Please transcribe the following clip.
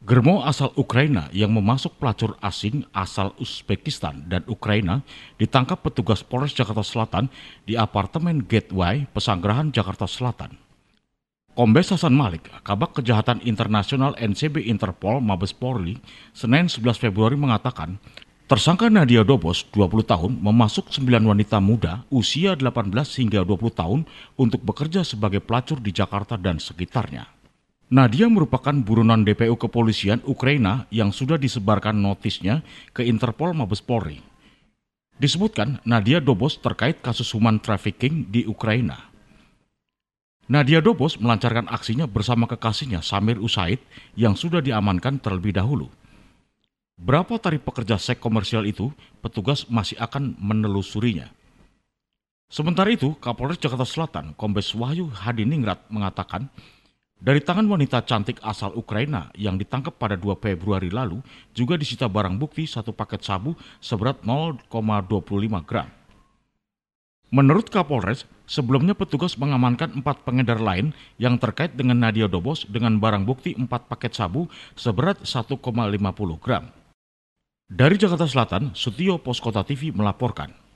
Germo asal Ukraina yang memasuk pelacur asing asal Uzbekistan dan Ukraina ditangkap petugas Polres Jakarta Selatan di apartemen Gateway, Pesanggerahan Jakarta Selatan. Kombes Hasan Malik, Kabak Kejahatan Internasional NCB Interpol Mabes Polri, Senin 11 Februari mengatakan, tersangka Nadia Dobos, 20 tahun, memasuk 9 wanita muda usia 18 hingga 20 tahun untuk bekerja sebagai pelacur di Jakarta dan sekitarnya. Nadia merupakan buronan DPU kepolisian Ukraina yang sudah disebarkan notisnya ke Interpol Mabes Polri. Disebutkan Nadia Dobos terkait kasus human trafficking di Ukraina. Nadia Dobos melancarkan aksinya bersama kekasihnya Samir Usaid yang sudah diamankan terlebih dahulu. Berapa tarif pekerja seks komersial itu, petugas masih akan menelusurinya. Sementara itu, Kapolres Jakarta Selatan, Kombes Wahyu Hadiningrat mengatakan, dari tangan wanita cantik asal Ukraina yang ditangkap pada 2 Februari lalu, juga disita barang bukti satu paket sabu seberat 0,25 gram. Menurut Kapolres, sebelumnya petugas mengamankan empat pengedar lain yang terkait dengan Nadia Dobos dengan barang bukti empat paket sabu seberat 1,50 gram. Dari Jakarta Selatan, Sutio Poskota TV melaporkan.